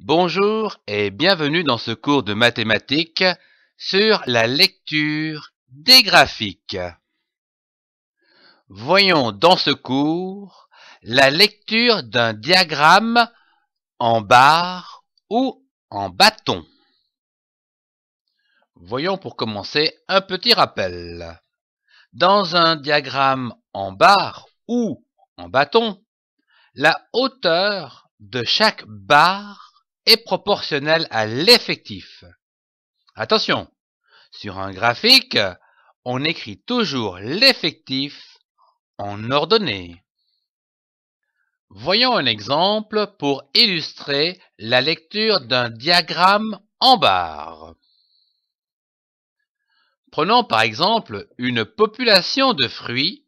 Bonjour et bienvenue dans ce cours de mathématiques sur la lecture des graphiques. Voyons dans ce cours la lecture d'un diagramme en barre ou en bâton. Voyons pour commencer un petit rappel. Dans un diagramme en barre ou en bâton, la hauteur de chaque barre est proportionnel à l'effectif. Attention, sur un graphique, on écrit toujours l'effectif en ordonnée. Voyons un exemple pour illustrer la lecture d'un diagramme en barre. Prenons par exemple une population de fruits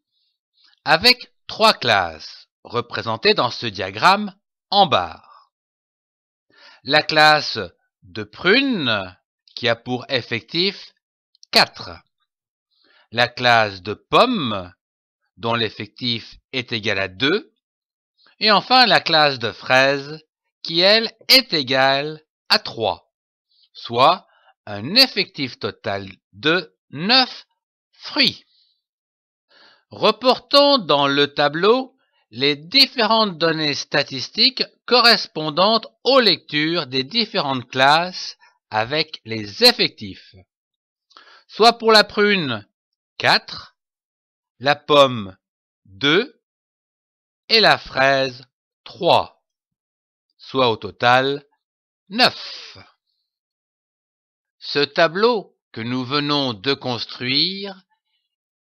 avec trois classes représentées dans ce diagramme en barre la classe de prunes, qui a pour effectif 4. La classe de pommes, dont l'effectif est égal à 2. Et enfin la classe de fraises, qui elle est égale à 3, soit un effectif total de 9 fruits. Reportons dans le tableau les différentes données statistiques correspondantes aux lectures des différentes classes avec les effectifs. Soit pour la prune 4, la pomme 2 et la fraise 3, soit au total 9. Ce tableau que nous venons de construire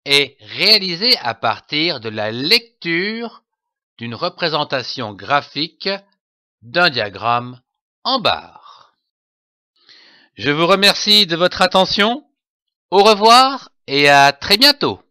est réalisé à partir de la lecture d'une représentation graphique d'un diagramme en barre. Je vous remercie de votre attention. Au revoir et à très bientôt.